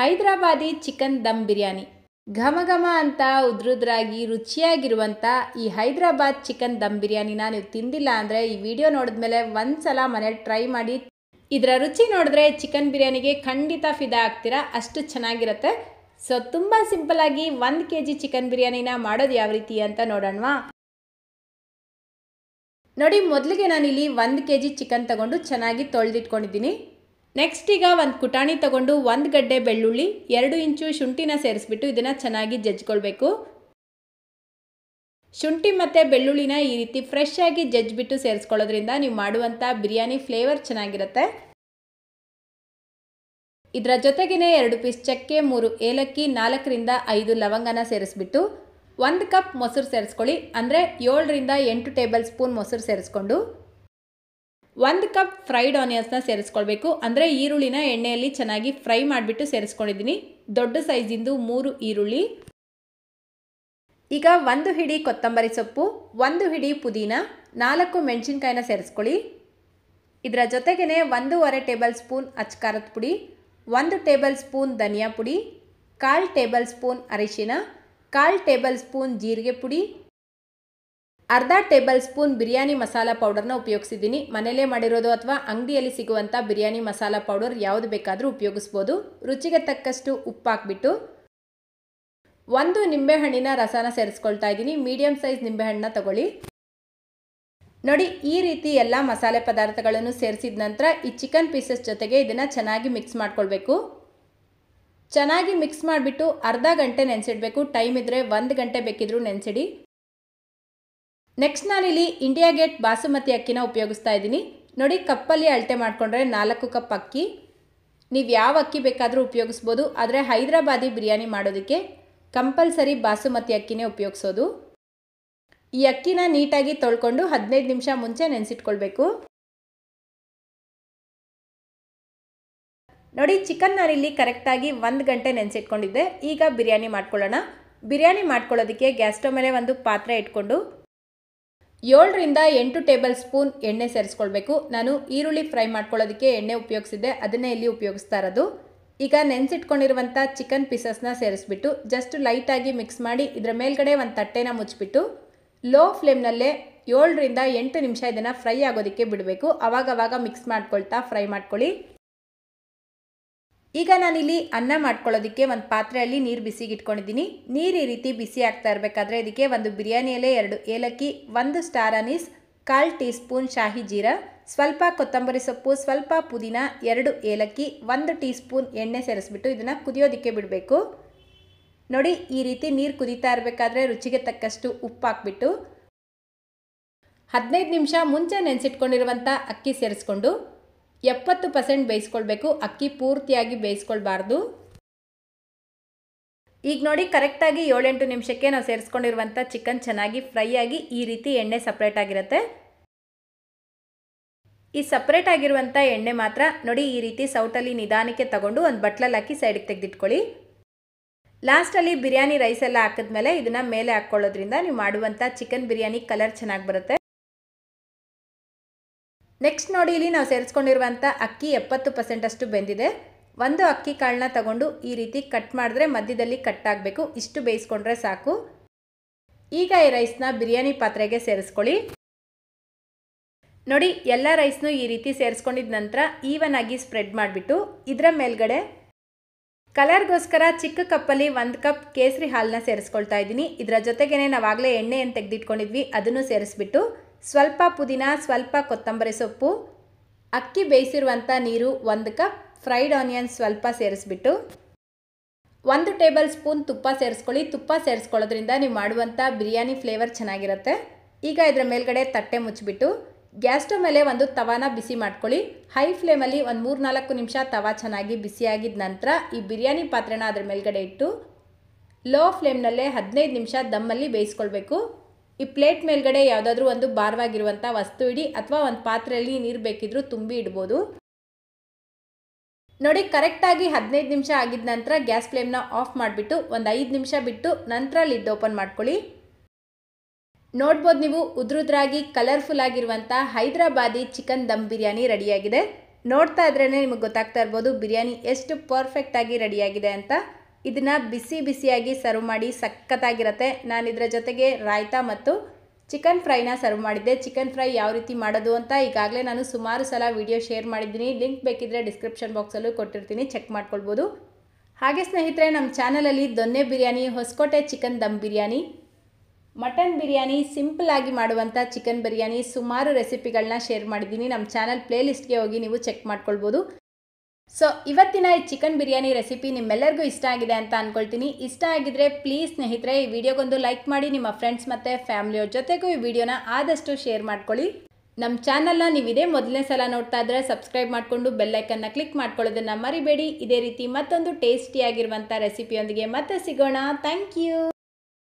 Hyderabadi chicken dum biryani ಘಮ ಘಮ ಅಂತ ಉದ್ರುದ್ರಾಗಿ ರುಚಿಯಾಗಿರುವಂಥ ಈ ಹೈದರಾಬಾದ್ ಚಿಕನ್ ದಮ್ ಬಿರಿಯಾನಿನ ನೀವು ತಿಂದಿಲ್ಲ ಅಂದರೆ ಈ ವಿಡಿಯೋ ನೋಡಿದ್ಮೇಲೆ ಒಂದು ಸಲ ಮನೇಲಿ ಟ್ರೈ ಮಾಡಿ ಇದರ ರುಚಿ ನೋಡಿದ್ರೆ ಚಿಕನ್ ಬಿರಿಯಾನಿಗೆ ಖಂಡಿತ ಫಿದಾ ಆಗ್ತೀರಾ ಅಷ್ಟು ಚೆನ್ನಾಗಿರುತ್ತೆ ಸೊ ತುಂಬ ಸಿಂಪಲಾಗಿ ಒಂದು ಕೆ ಜಿ ಚಿಕನ್ ಬಿರಿಯಾನಿನ ಮಾಡೋದು ಯಾವ ರೀತಿ ಅಂತ ನೋಡೋಣವಾ ನೋಡಿ ಮೊದಲಿಗೆ ನಾನಿಲ್ಲಿ ಒಂದು ಕೆ ಜಿ ಚಿಕನ್ ತಗೊಂಡು ಚೆನ್ನಾಗಿ ತೊಳೆದಿಟ್ಕೊಂಡಿದ್ದೀನಿ ನೆಕ್ಸ್ಟ್ ಈಗ ಒಂದು ಕುಟಾಣಿ ತಗೊಂಡು ಒಂದು ಗಡ್ಡೆ ಬೆಳ್ಳುಳ್ಳಿ ಎರಡು ಇಂಚು ಶುಂಠಿನ ಸೇರಿಸ್ಬಿಟ್ಟು ಇದನ್ನು ಚೆನ್ನಾಗಿ ಜಜ್ಕೊಳ್ಬೇಕು ಶುಂಠಿ ಮತ್ತು ಬೆಳ್ಳುಳ್ಳಿನ ಈ ರೀತಿ ಫ್ರೆಶ್ ಆಗಿ ಜಜ್ಜಿಬಿಟ್ಟು ಸೇರಿಸ್ಕೊಳ್ಳೋದ್ರಿಂದ ನೀವು ಮಾಡುವಂಥ ಬಿರಿಯಾನಿ ಫ್ಲೇವರ್ ಚೆನ್ನಾಗಿರುತ್ತೆ ಇದರ ಜೊತೆಗೇ ಎರಡು ಪೀಸ್ ಚಕ್ಕೆ ಮೂರು ಏಲಕ್ಕಿ ನಾಲ್ಕರಿಂದ ಐದು ಲವಂಗನ ಸೇರಿಸ್ಬಿಟ್ಟು ಒಂದು ಕಪ್ ಮೊಸರು ಸೇರಿಸ್ಕೊಳ್ಳಿ ಅಂದರೆ ಏಳರಿಂದ ಎಂಟು ಟೇಬಲ್ ಸ್ಪೂನ್ ಮೊಸರು ಸೇರಿಸ್ಕೊಂಡು ಒಂದು ಕಪ್ ಫ್ರೈಡ್ ಆನಿಯನ್ಸ್ನ ಸೇರಿಸ್ಕೊಳ್ಬೇಕು ಅಂದರೆ ಈರುಳ್ಳಿನ ಎಣ್ಣೆಯಲ್ಲಿ ಚೆನ್ನಾಗಿ ಫ್ರೈ ಮಾಡಿಬಿಟ್ಟು ಸೇರಿಸ್ಕೊಂಡಿದ್ದೀನಿ ದೊಡ್ಡ ಸೈಜಿಂದು ಮೂರು ಈರುಳ್ಳಿ ಈಗ ಒಂದು ಹಿಡಿ ಕೊತ್ತಂಬರಿ ಸೊಪ್ಪು ಒಂದು ಹಿಡಿ ಪುದೀನ ನಾಲ್ಕು ಮೆಣಸಿನ್ಕಾಯಿನ ಸೇರಿಸ್ಕೊಳ್ಳಿ ಇದರ ಜೊತೆಗೇ ಒಂದೂವರೆ ಟೇಬಲ್ ಸ್ಪೂನ್ ಅಚ್ಕಾರದ ಪುಡಿ ಒಂದು ಟೇಬಲ್ ಸ್ಪೂನ್ ಧನಿಯಾ ಪುಡಿ ಕಾಲು ಟೇಬಲ್ ಸ್ಪೂನ್ ಅರಿಶಿನ ಕಾಲು ಟೇಬಲ್ ಸ್ಪೂನ್ ಜೀರಿಗೆ ಪುಡಿ ಅರ್ಧ ಟೇಬಲ್ ಸ್ಪೂನ್ ಬಿರಿಯಾನಿ ಮಸಾಲ ಪೌಡರ್ನ ಉಪಯೋಗಿಸಿದ್ದೀನಿ ಮನೆಯಲ್ಲೇ ಮಾಡಿರೋದು ಅಥವಾ ಅಂಗಡಿಯಲ್ಲಿ ಸಿಗುವಂಥ ಬಿರಿಯಾನಿ ಮಸಾಲ ಪೌಡರ್ ಯಾವುದು ಬೇಕಾದರೂ ಉಪಯೋಗಿಸ್ಬೋದು ರುಚಿಗೆ ತಕ್ಕಷ್ಟು ಉಪ್ಪು ಹಾಕ್ಬಿಟ್ಟು ಒಂದು ನಿಂಬೆಹಣ್ಣಿನ ರಸನ ಸೇರಿಸ್ಕೊಳ್ತಾ ಇದ್ದೀನಿ ಮೀಡಿಯಂ ಸೈಜ್ ನಿಂಬೆಹಣ್ಣನ್ನ ತಗೊಳ್ಳಿ ನೋಡಿ ಈ ರೀತಿ ಎಲ್ಲ ಮಸಾಲೆ ಪದಾರ್ಥಗಳನ್ನು ಸೇರಿಸಿದ ನಂತರ ಈ ಚಿಕನ್ ಪೀಸಸ್ ಜೊತೆಗೆ ಇದನ್ನು ಚೆನ್ನಾಗಿ ಮಿಕ್ಸ್ ಮಾಡ್ಕೊಳ್ಬೇಕು ಚೆನ್ನಾಗಿ ಮಿಕ್ಸ್ ಮಾಡಿಬಿಟ್ಟು ಅರ್ಧ ಗಂಟೆ ನೆನೆಸಿಡಬೇಕು ಟೈಮ್ ಇದ್ದರೆ ಒಂದು ಗಂಟೆ ಬೇಕಿದ್ರೂ ನೆನೆಸಿಡಿ ನೆಕ್ಸ್ಟ್ ನಾನಿಲ್ಲಿ ಇಂಡಿಯಾ ಗೇಟ್ ಬಾಸುಮತಿ ಅಕ್ಕಿನ ಉಪಯೋಗಿಸ್ತಾ ಇದ್ದೀನಿ ನೋಡಿ ಕಪ್ಪಲ್ಲಿ ಅಳತೆ ಮಾಡಿಕೊಂಡ್ರೆ ನಾಲ್ಕು ಕಪ್ ಅಕ್ಕಿ ನೀವು ಯಾವ ಅಕ್ಕಿ ಬೇಕಾದರೂ ಉಪಯೋಗಿಸ್ಬೋದು ಆದರೆ ಹೈದರಾಬಾದಿ ಬಿರಿಯಾನಿ ಮಾಡೋದಕ್ಕೆ ಕಂಪಲ್ಸರಿ ಬಾಸುಮತಿ ಅಕ್ಕಿನೇ ಉಪಯೋಗಿಸೋದು ಈ ಅಕ್ಕಿನ ನೀಟಾಗಿ ತೊಳ್ಕೊಂಡು ಹದಿನೈದು ನಿಮಿಷ ಮುಂಚೆ ನೆನೆಸಿಟ್ಕೊಳ್ಬೇಕು ನೋಡಿ ಚಿಕನ್ ನಾನಿಲ್ಲಿ ಕರೆಕ್ಟಾಗಿ ಒಂದು ಗಂಟೆ ನೆನೆಸಿಟ್ಕೊಂಡಿದ್ದೆ ಈಗ ಬಿರಿಯಾನಿ ಮಾಡ್ಕೊಳ್ಳೋಣ ಬಿರಿಯಾನಿ ಮಾಡ್ಕೊಳ್ಳೋದಕ್ಕೆ ಗ್ಯಾಸ್ ಸ್ಟೋವ್ ಮೇಲೆ ಒಂದು ಪಾತ್ರೆ ಇಟ್ಕೊಂಡು ಏಳರಿಂದ ಎಂಟು ಟೇಬಲ್ ಸ್ಪೂನ್ ಎಣ್ಣೆ ಸೇರಿಸ್ಕೊಳ್ಬೇಕು ನಾನು ಈರುಳ್ಳಿ ಫ್ರೈ ಮಾಡ್ಕೊಳ್ಳೋದಕ್ಕೆ ಎಣ್ಣೆ ಉಪಯೋಗಿಸಿದ್ದೆ ಅದನ್ನೇ ಇಲ್ಲಿ ಉಪಯೋಗಿಸ್ತಾ ಇರೋದು ಈಗ ನೆನೆಸಿಟ್ಕೊಂಡಿರುವಂಥ ಚಿಕನ್ ಪೀಸಸ್ನ ಸೇರಿಸ್ಬಿಟ್ಟು ಜಸ್ಟ್ ಲೈಟಾಗಿ ಮಿಕ್ಸ್ ಮಾಡಿ ಇದರ ಮೇಲ್ಗಡೆ ಒಂದು ತಟ್ಟೆನ ಮುಚ್ಚಿಬಿಟ್ಟು ಲೋ ಫ್ಲೇಮ್ನಲ್ಲೇ ಏಳರಿಂದ ಎಂಟು ನಿಮಿಷ ಇದನ್ನು ಫ್ರೈ ಆಗೋದಕ್ಕೆ ಬಿಡಬೇಕು ಅವಾಗವಾಗ ಮಿಕ್ಸ್ ಮಾಡ್ಕೊಳ್ತಾ ಫ್ರೈ ಮಾಡ್ಕೊಳ್ಳಿ ಈಗ ನಾನಿಲ್ಲಿ ಅನ್ನ ಮಾಡ್ಕೊಳ್ಳೋದಕ್ಕೆ ಒಂದು ಪಾತ್ರೆಯಲ್ಲಿ ನೀರು ಬಿಸಿಗೆ ಇಟ್ಕೊಂಡಿದ್ದೀನಿ ನೀರು ಈ ರೀತಿ ಬಿಸಿ ಆಗ್ತಾ ಇರಬೇಕಾದ್ರೆ ಇದಕ್ಕೆ ಒಂದು ಬಿರಿಯಾನಿಯಲ್ಲೇ ಎರಡು ಏಲಕ್ಕಿ ಒಂದು ಸ್ಟಾರ್ ಅನಿಸ್ ಕಾಲು ಟೀ ಸ್ಪೂನ್ ಶಾಹಿ ಜೀರಾ ಸ್ವಲ್ಪ ಕೊತ್ತಂಬರಿ ಸೊಪ್ಪು ಸ್ವಲ್ಪ ಪುದೀನ ಎರಡು ಏಲಕ್ಕಿ ಒಂದು ಟೀ ಸ್ಪೂನ್ ಎಣ್ಣೆ ಸೇರಿಸ್ಬಿಟ್ಟು ಇದನ್ನು ಕುದಿಯೋದಕ್ಕೆ ಬಿಡಬೇಕು ನೋಡಿ ಈ ರೀತಿ ನೀರು ಕುದೀತಾ ಇರಬೇಕಾದ್ರೆ ರುಚಿಗೆ ತಕ್ಕಷ್ಟು ಉಪ್ಪು ಹಾಕ್ಬಿಟ್ಟು ಹದಿನೈದು ನಿಮಿಷ ಮುಂಚೆ ನೆನೆಸಿಟ್ಕೊಂಡಿರುವಂಥ ಅಕ್ಕಿ ಸೇರಿಸ್ಕೊಂಡು ಎಪ್ಪತ್ತು ಪರ್ಸೆಂಟ್ ಬೇಯಿಸ್ಕೊಳ್ಬೇಕು ಅಕ್ಕಿ ಪೂರ್ತಿಯಾಗಿ ಬೇಯಿಸ್ಕೊಳ್ಬಾರ್ದು ಈಗ ನೋಡಿ ಕರೆಕ್ಟಾಗಿ ಏಳೆಂಟು ನಿಮಿಷಕ್ಕೆ ನಾವು ಸೇರಿಸ್ಕೊಂಡಿರುವಂಥ ಚಿಕನ್ ಚೆನ್ನಾಗಿ ಫ್ರೈ ಆಗಿ ಈ ರೀತಿ ಎಣ್ಣೆ ಸಪ್ರೇಟ್ ಆಗಿರುತ್ತೆ ಈ ಸಪ್ರೇಟ್ ಆಗಿರುವಂಥ ಎಣ್ಣೆ ಮಾತ್ರ ನೋಡಿ ಈ ರೀತಿ ಸೌಟಲ್ಲಿ ನಿಧಾನಕ್ಕೆ ತಗೊಂಡು ಒಂದು ಬಟ್ಲಲ್ಲಿ ಹಾಕಿ ಸೈಡಿಗೆ ತೆಗೆದಿಟ್ಕೊಳ್ಳಿ ಲಾಸ್ಟಲ್ಲಿ ಬಿರಿಯಾನಿ ರೈಸ್ ಎಲ್ಲ ಹಾಕಿದ್ಮೇಲೆ ಇದನ್ನು ಮೇಲೆ ಹಾಕ್ಕೊಳ್ಳೋದ್ರಿಂದ ನೀವು ಮಾಡುವಂಥ ಚಿಕನ್ ಬಿರಿಯಾನಿ ಕಲರ್ ಚೆನ್ನಾಗಿ ಬರುತ್ತೆ ನೆಕ್ಸ್ಟ್ ನೋಡಿ ಇಲ್ಲಿ ನಾವು ಸೇರಿಸ್ಕೊಂಡಿರುವಂಥ ಅಕ್ಕಿ ಎಪ್ಪತ್ತು ಪರ್ಸೆಂಟಷ್ಟು ಬೆಂದಿದೆ ಒಂದು ಅಕ್ಕಿ ಕಾಳನ್ನ ತಗೊಂಡು ಈ ರೀತಿ ಕಟ್ ಮಾಡಿದ್ರೆ ಮಧ್ಯದಲ್ಲಿ ಕಟ್ ಆಗಬೇಕು ಇಷ್ಟು ಬೇಯಿಸ್ಕೊಂಡ್ರೆ ಸಾಕು ಈಗ ಈ ರೈಸ್ನ ಬಿರಿಯಾನಿ ಪಾತ್ರೆಗೆ ಸೇರಿಸ್ಕೊಳ್ಳಿ ನೋಡಿ ಎಲ್ಲ ರೈಸ್ನೂ ಈ ರೀತಿ ಸೇರಿಸ್ಕೊಂಡಿದ ನಂತರ ಈವನ್ ಆಗಿ ಸ್ಪ್ರೆಡ್ ಮಾಡಿಬಿಟ್ಟು ಇದರ ಮೇಲ್ಗಡೆ ಕಲರ್ಗೋಸ್ಕರ ಚಿಕ್ಕ ಕಪ್ಪಲ್ಲಿ ಒಂದು ಕಪ್ ಕೇಸರಿ ಹಾಲನ್ನ ಸೇರಿಸ್ಕೊಳ್ತಾ ಇದ್ದೀನಿ ಇದರ ಜೊತೆಗೇನೆ ನಾವಾಗಲೇ ಎಣ್ಣೆಯನ್ನು ತೆಗೆದಿಟ್ಕೊಂಡಿದ್ವಿ ಅದನ್ನು ಸೇರಿಸ್ಬಿಟ್ಟು ಸ್ವಲ್ಪ ಪುದೀನ ಸ್ವಲ್ಪ ಕೊತ್ತಂಬರಿ ಸೊಪ್ಪು ಅಕ್ಕಿ ಬೇಯಿಸಿರುವಂಥ ನೀರು ಒಂದು ಕಪ್ ಫ್ರೈಡ್ ಆನಿಯನ್ ಸ್ವಲ್ಪ ಸೇರಿಸ್ಬಿಟ್ಟು ಒಂದು ಟೇಬಲ್ ಸ್ಪೂನ್ ತುಪ್ಪ ಸೇರಿಸ್ಕೊಳ್ಳಿ ತುಪ್ಪ ಸೇರಿಸ್ಕೊಳ್ಳೋದ್ರಿಂದ ನೀವು ಮಾಡುವಂಥ ಬಿರಿಯಾನಿ ಫ್ಲೇವರ್ ಚೆನ್ನಾಗಿರುತ್ತೆ ಈಗ ಇದರ ಮೇಲ್ಗಡೆ ತಟ್ಟೆ ಮುಚ್ಚಿಬಿಟ್ಟು ಗ್ಯಾಸ್ ಸ್ಟವ್ ಮೇಲೆ ಒಂದು ತವಾನ ಬಿಸಿ ಮಾಡ್ಕೊಳ್ಳಿ ಹೈ ಫ್ಲೇಮಲ್ಲಿ ಒಂದು ಮೂರು ನಾಲ್ಕು ನಿಮಿಷ ತವಾ ಚೆನ್ನಾಗಿ ಬಿಸಿಯಾಗಿದ ನಂತರ ಈ ಬಿರಿಯಾನಿ ಪಾತ್ರೆನ ಅದರ ಮೇಲ್ಗಡೆ ಇಟ್ಟು ಲೋ ಫ್ಲೇಮ್ನಲ್ಲೇ ಹದಿನೈದು ನಿಮಿಷ ದಮ್ಮಲ್ಲಿ ಬೇಯಿಸ್ಕೊಳ್ಬೇಕು ಈ ಪ್ಲೇಟ್ ಮೇಲ್ಗಡೆ ಯಾವುದಾದ್ರೂ ಒಂದು ಭಾರವಾಗಿರುವಂಥ ವಸ್ತು ಇಡಿ ಅಥವಾ ಒಂದು ಪಾತ್ರೆಯಲ್ಲಿ ನೀರು ಬೇಕಿದ್ರೂ ತುಂಬಿ ಇಡ್ಬೋದು ನೋಡಿ ಕರೆಕ್ಟಾಗಿ ಹದಿನೈದು ನಿಮಿಷ ಆಗಿದ ನಂತರ ಗ್ಯಾಸ್ ಫ್ಲೇಮ್ನ ಆಫ್ ಮಾಡಿಬಿಟ್ಟು ಒಂದು ಐದು ನಿಮಿಷ ಬಿಟ್ಟು ನಂತರ ಲಿಡ್ ಓಪನ್ ಮಾಡ್ಕೊಳ್ಳಿ ನೋಡ್ಬೋದು ನೀವು ಉದ್ರುದ್ರಾಗಿ ಕಲರ್ಫುಲ್ ಆಗಿರುವಂಥ ಹೈದರಾಬಾದಿ ಚಿಕನ್ ದಮ್ ಬಿರಿಯಾನಿ ರೆಡಿಯಾಗಿದೆ ನೋಡ್ತಾ ಇದ್ರೇ ನಿಮಗೆ ಗೊತ್ತಾಗ್ತಾ ಇರ್ಬೋದು ಬಿರಿಯಾನಿ ಎಷ್ಟು ಪರ್ಫೆಕ್ಟಾಗಿ ರೆಡಿಯಾಗಿದೆ ಅಂತ ಇದನ್ನು ಬಿಸಿ ಬಿಸಿಯಾಗಿ ಸರ್ವ್ ಮಾಡಿ ಸಖತ್ತಾಗಿರುತ್ತೆ ನಾನು ಇದರ ಜೊತೆಗೆ ರಾಯ್ತಾ ಮತ್ತು ಚಿಕನ್ ಫ್ರೈನ ಸರ್ವ್ ಮಾಡಿದ್ದೆ ಚಿಕನ್ ಫ್ರೈ ಯಾವ ರೀತಿ ಮಾಡೋದು ಅಂತ ಈಗಾಗಲೇ ನಾನು ಸುಮಾರು ಸಲ ವಿಡಿಯೋ ಶೇರ್ ಮಾಡಿದ್ದೀನಿ ಲಿಂಕ್ ಬೇಕಿದ್ದರೆ ಡಿಸ್ಕ್ರಿಪ್ಷನ್ ಬಾಕ್ಸಲ್ಲೂ ಕೊಟ್ಟಿರ್ತೀನಿ ಚೆಕ್ ಮಾಡ್ಕೊಳ್ಬೋದು ಹಾಗೆ ಸ್ನೇಹಿತರೆ ನಮ್ಮ ಚಾನಲಲ್ಲಿ donne biryani Hosakote chicken dum biryani mutton biryani simple ಆಗಿ ಮಾಡುವಂಥ ಚಿಕನ್ ಬಿರಿಯಾನಿ ಸುಮಾರು ರೆಸಿಪಿಗಳನ್ನ ಶೇರ್ ಮಾಡಿದ್ದೀನಿ ನಮ್ಮ ಚಾನಲ್ ಪ್ಲೇಲಿಸ್ಟ್ಗೆ ಹೋಗಿ ನೀವು ಚೆಕ್ ಮಾಡ್ಕೊಳ್ಬೋದು ಸೊ ಇವತ್ತಿನ ಈ ಚಿಕನ್ ಬಿರಿಯಾನಿ ರೆಸಿಪಿ ನಿಮ್ಮೆಲ್ಲರಿಗೂ ಇಷ್ಟ ಆಗಿದೆ ಅಂತ ಅಂದ್ಕೊಳ್ತೀನಿ ಇಷ್ಟ ಆಗಿದ್ರೆ ಪ್ಲೀಸ್ ಸ್ನೇಹಿತರೆ ಈ ವಿಡಿಯೋಗೊಂದು ಲೈಕ್ ಮಾಡಿ ನಿಮ್ಮ ಫ್ರೆಂಡ್ಸ್ ಮತ್ತು ಫ್ಯಾಮಿಲಿಯವ್ರ ಜೊತೆಗೂ ಈ ವಿಡಿಯೋನ ಆದಷ್ಟು ಶೇರ್ ಮಾಡ್ಕೊಳ್ಳಿ ನಮ್ಮ ಚಾನಲ್ನ ನೀವು ಇದೇ ಮೊದಲನೇ ಸಲ ನೋಡ್ತಾ ಇದ್ರೆ ಸಬ್ಸ್ಕ್ರೈಬ್ ಮಾಡಿಕೊಂಡು ಬೆಲ್ಲೈಕನ್ನ ಕ್ಲಿಕ್ ಮಾಡ್ಕೊಳ್ಳೋದನ್ನು ಮರಿಬೇಡಿ ಇದೇ ರೀತಿ ಮತ್ತೊಂದು ಟೇಸ್ಟಿಯಾಗಿರುವಂಥ ರೆಸಿಪಿಯೊಂದಿಗೆ ಮತ್ತೆ ಸಿಗೋಣ ಥ್ಯಾಂಕ್ ಯು